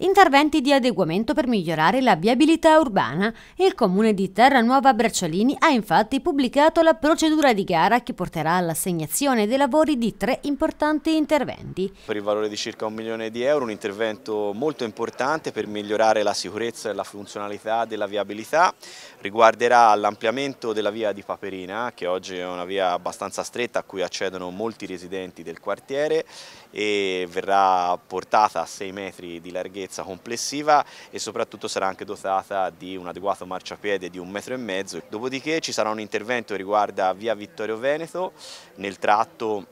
interventi di adeguamento per migliorare la viabilità urbana. Il comune di Terranuova Bracciolini ha infatti pubblicato la procedura di gara che porterà all'assegnazione dei lavori di tre importanti interventi. Per il valore di circa un milione di euro, un intervento molto importante per migliorare la sicurezza e la funzionalità della viabilità, riguarderà l'ampliamento della via di Paperina, che oggi è una via abbastanza stretta a cui accedono molti residenti del quartiere e verrà portata a 6 metri di larghezza larghezza complessiva e soprattutto sarà anche dotata di un adeguato marciapiede di un metro e mezzo. Dopodiché ci sarà un intervento che riguarda via Vittorio Veneto nel tratto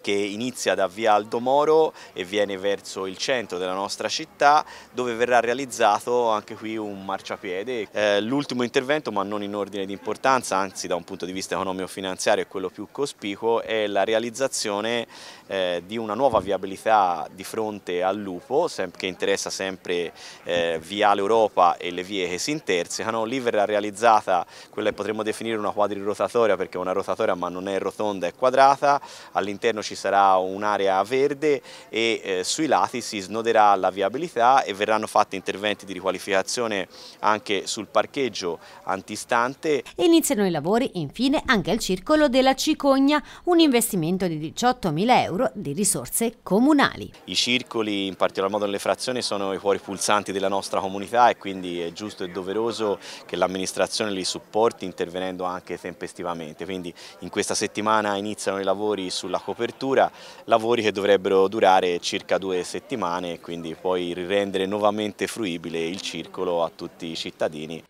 che inizia da via Aldo Moro e viene verso il centro della nostra città dove verrà realizzato anche qui un marciapiede. Eh, L'ultimo intervento, ma non in ordine di importanza, anzi da un punto di vista economico-finanziario è quello più cospicuo, è la realizzazione eh, di una nuova viabilità di fronte al lupo che interessa sempre eh, Viale Europa e le vie che si intersecano. Lì verrà realizzata quella che potremmo definire una quadrirotatoria perché è una rotatoria ma non è rotonda, è quadrata. All'interno ci sarà un'area verde e eh, sui lati si snoderà la viabilità e verranno fatti interventi di riqualificazione anche sul parcheggio antistante. Iniziano i lavori infine anche al circolo della Cicogna, un investimento di 18.000 euro di risorse comunali. I circoli, in particolar modo nelle frazioni, sono i cuori pulsanti della nostra comunità e quindi è giusto e doveroso che l'amministrazione li supporti intervenendo anche tempestivamente. Quindi in questa settimana iniziano i lavori sulla copertura struttura, lavori che dovrebbero durare circa due settimane e quindi poi rendere nuovamente fruibile il circolo a tutti i cittadini.